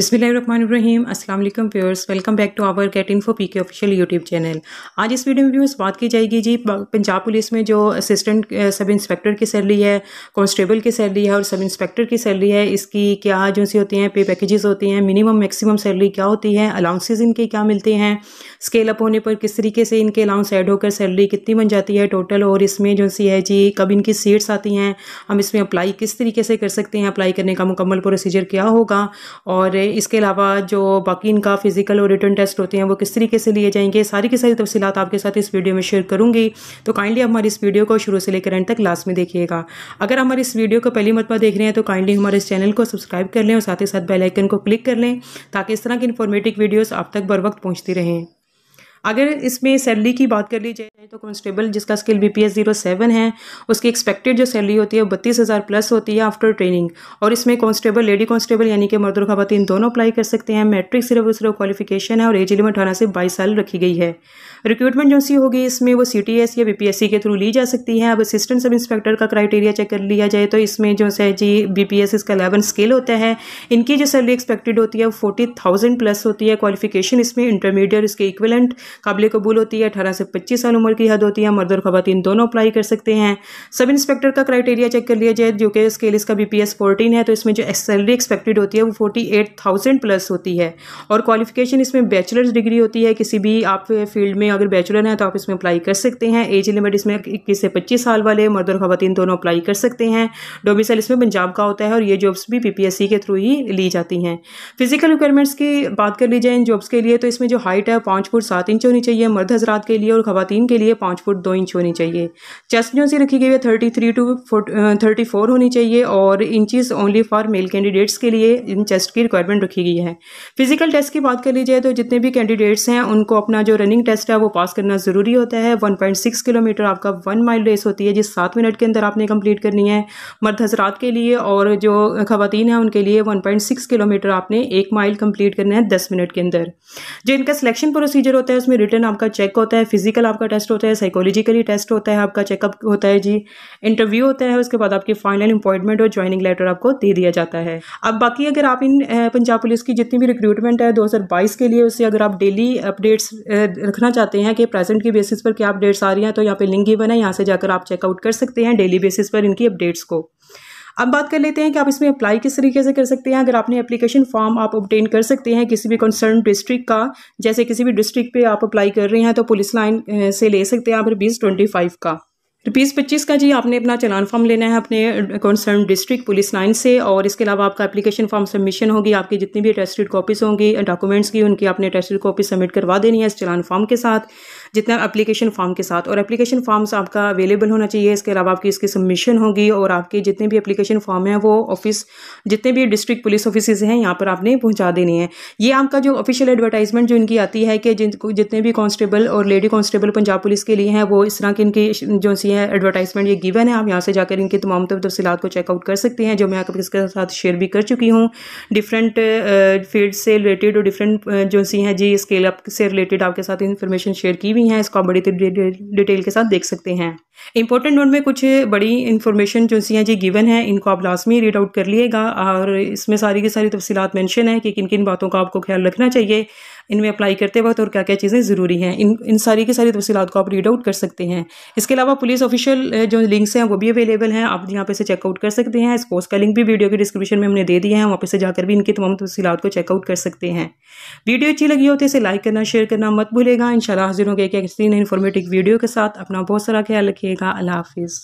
बिस्मिल्लाम अस्सलाम वालेकुम प्योर्स welcome back to our gate for P K official YouTube channel आज इस वीडियो में व्यूस बात की जाएगी जी पंजाब पुलिस में जो असिस्टेंट सब इंस्पेक्टर की सैलरी है कांस्टेबल की सैलरी है और सब इंस्पेक्टर की सैलरी है इसकी क्या जो सी होती हैं पे पैकेजेस होती हैं मिनिमम मैक्सिमम सैलरी क्या होती है अलाउंसेज इनके क्या मिलते हैं स्केल अप होने पर किस तरीके से इनके अलाउंस ऐड होकर सैलरी कितनी बन जाती है टोटल और इसमें जो सी है जी कब इनकी सीट्स आती हैं हम इसमें अप्लाई किस तरीके से कर सकते हैं अप्लाई करने का मुकम्मल प्रोसीजर क्या होगा और इसके अलावा जो बाकी इनका फिजिकल और रिटर्न टेस्ट होते हैं वो किस तरीके से लिए जाएंगे सारी की सारी तफसीत आपके साथ इस वीडियो में शेयर करूंगी तो काइंडली हमारी इस वीडियो को शुरू से लेकर एंड तक लास्ट में देखिएगा अगर हमारे इस वीडियो को पहली मरतबा देख रहे हैं तो काइंडली हमारे इस चैनल को सब्सक्राइब कर लें और साथ ही साथ बेलाइकन को क्लिक कर लें ताकि इस तरह की इन्फॉर्मेटिव वीडियोज़ आप तक बर वक्त पहुँचती रहें अगर इसमें सैलरी की बात कर ली जाए तो कॉन्स्टेबल जिसका skill B P S zero seven है उसकी एक्सपेक्टेड जो सैलरी होती है बत्तीस हज़ार प्लस होती है आफ्टर ट्रेनिंग और इसमें कॉन्स्टेबल लेडी कॉन्स्टेबल यानी कि मर्द और खातन दोनों अप्लाई कर सकते हैं मैट्रिक सिर्फ और सिर्फ क्वालिफिकेशन है और एज लिमिट अठारह से बाईस साल रखी गई है रिक्रूटमेंट जो सी होगी इसमें वो सी टी एस या बी पी एस सी के थ्रू ली जा सकती है अब असिस्टेंट सब इंस्पेक्टर का क्राइटेरिया चेक कर लिया जाए तो इसमें जो है जी बी पी एस इसका अलेवन स्किल होता है इनकी जो सैलरी एक्सपेक्टेड होती है वो फोर्टी थाउजेंड प्लस होती है क्वालिफिकेशन इसमें इंटरमीडिएट इसके इक्वलेंट काबिल कबूल होती है अठारह से पच्चीस साल उम्र की हद होती है मर्द और ख़वान दोनों अप्लाई कर सकते हैं सब इंस्पेक्टर का क्राइटेरिया चेक कर लिया जाए जो कि स्केल इसका बी पी एस फोर्टीन है तो इसमें जो सैलरी एक्सपेक्टेड होती है वो फोर्टी एट थाउजेंड प्लस होती है और क्वालिफिकेशन इसमें बैचलर्स डिग्री होती है किसी भी आप फील्ड में अगर बैचलर हैं तो आप इसमें अप्लाई कर सकते हैं एज लिमिट इसमें इक्कीस से पच्चीस साल वाले मर्द और खातन दोनों अप्लाई कर सकते हैं डोमिसल इसमें पंजाब का होता है और ये जॉब्स भी पी पी एस सी के थ्रू ही ली जाती हैं फिजिकल रिक्वायरमेंट्स की बात कर ली जाए इन जॉब्स के लिए तो इसमें जो हाइट है पाँच फुट सात इंच इंच होनी चाहिए मर्द हजरात के लिए और खातन के लिए पाँच फुट दो इंच होनी चाहिए चेस्ट जो सी रखी गई है thirty three to thirty four होनी चाहिए और inches only for male candidates के लिए इन चेस्ट की रिक्वायरमेंट रखी गई है फिजिकल टेस्ट की बात कर ली जाए तो जितने भी कैंडिडेट्स हैं उनको अपना जो रनिंग टेस्ट है वो पास करना ज़रूरी होता है वन किलोमीटर आपका वन माइल रेस होती है जिस सात मिनट के अंदर आपने कम्प्लीट करनी है मर्द हजरात के लिए और जो खातन हैं उनके लिए वन पॉइंट किलोमीटर आपने एक माइल कम्प्लीट करना है दस मिनट के अंदर जो इनका सिलेक्शन प्रोसीजर होता है उसमें रिटर्न आपका चेक होता है फिजिकल आपका टेस्ट होता है साइकोलॉजिकली टेस्ट होता है आपका चेकअप होता है जी इंटरव्यू होता है उसके बाद आपकी फाइनल अपॉइंटमेंट और ज्वाइनिंग लेटर आपको दे दिया जाता है अब बाकी अगर आप इन पंजाब पुलिस की जितनी भी रिक्रूटमेंट है दो के लिए उससे अगर आप डेली अपडेट्स रखना चाहते हैं कि प्रेजेंट की बेसिस पर क्या अपडेट्स आ रही हैं तो यहाँ पर लिंक ही बना है यहाँ से जाकर आप चेकआउट कर सकते हैं डेली बेसिस पर इनकी अपडेट्स को अब बात कर लेते हैं कि आप इसमें अप्लाई किस तरीके से कर सकते हैं अगर आपने एप्लीकेशन फॉर्म आप ऑब्टेन कर सकते हैं किसी भी कंसर्न डिस्ट्रिक्ट का जैसे किसी भी डिस्ट्रिक्ट पे आप अप्लाई कर रहे हैं तो पुलिस लाइन से ले सकते हैं आप रुपीज़ ट्वेंटी फाइव का रुपीज़ पच्चीस का जी आपने अपना चलान फॉर्म लेना है अपने कंसर्न डिस्ट्रिक्ट पुलिस लाइन से और इसके अलावा आपका एप्लीकेशन फॉर्म सबमिशन होगी आपकी जितनी भी अटेस्टेड कॉपीज़ होंगी डॉक्यूमेंट्स की उनकी आपने अटेस्टेड कॉपी सबमिट करवा देनी है इस चलान फॉर्म के साथ जितना एप्लीकेशन फॉर्म के साथ और एप्लीकेशन फॉर्म्स आपका अवेलेबल होना चाहिए इसके अलावा आपकी इसकी सबमिशन होगी और आपके जितने भी एप्लीकेशन फॉर्म हैं वो ऑफिस जितने भी डिस्ट्रिक्ट पुलिस ऑफिस हैं यहाँ पर आपने पहुँचा देनी है ये आपका जो ऑफिशियल एडवर्टाइजमेंट जो इनकी आती है कि जिनको जितने भी कॉन्स्टेबल और लेडी कॉन्स्टेबल पंजाब पुलिस के लिए हैं वो इस तरह की इनकी जो सी है एडवर्टाइजमेंट ये गिवन है आप यहाँ से जाकर इनकी तमाम तफसीत को चेकआउट कर सकते हैं जो मैं आपको इसके साथ शेयर भी कर चुकी हूँ डिफरेंट फील्ड uh, से रिलेटेड और डिफरेंट uh, जो सी हैं जी स्केल अप से रिलेटेड आपके साथ इन्फॉर्मेशन शेयर की भी हैं इसको आप बड़ी डिटेल के साथ देख सकते हैं इंपॉर्टेंट नोट में कुछ बड़ी इन्फॉर्मेशन जो सी हैं जी गिवन है इनको आप लाजमी रीड आउट कर लिएगा और इसमें सारी की सारी तफसीत मैंशन है कि किन किन बातों का आपको ख्याल रखना चाहिए इनमें अप्लाई करते वक्त और क्या क्या चीज़ें ज़रूरी हैं इन इन सारी की सारी तफसीत को आप रीड आउट कर सकते हैं इसके अलावा पुलिस ऑफिशियल जो लिंक्स हैं वो भी अवेलेबल हैं आप यहाँ पे से चेकआउट कर सकते हैं इस कोर्स का लिंक भी वीडियो के डिस्क्रिप्शन में हमने दे दिया है वहाँ पे से जाकर भी इनकी तमाम तफसीत को चेकआउट कर सकते हैं वीडियो अच्छी लगी होती तो है इसे लाइक करना शेयर करना मत भूलेगा इन हाजिर होंगे एक ऐसी इन्फॉर्मेटिव वीडियो के साथ अपना बहुत सारा ख्याल रखिएगा अल्लाह हाफिज़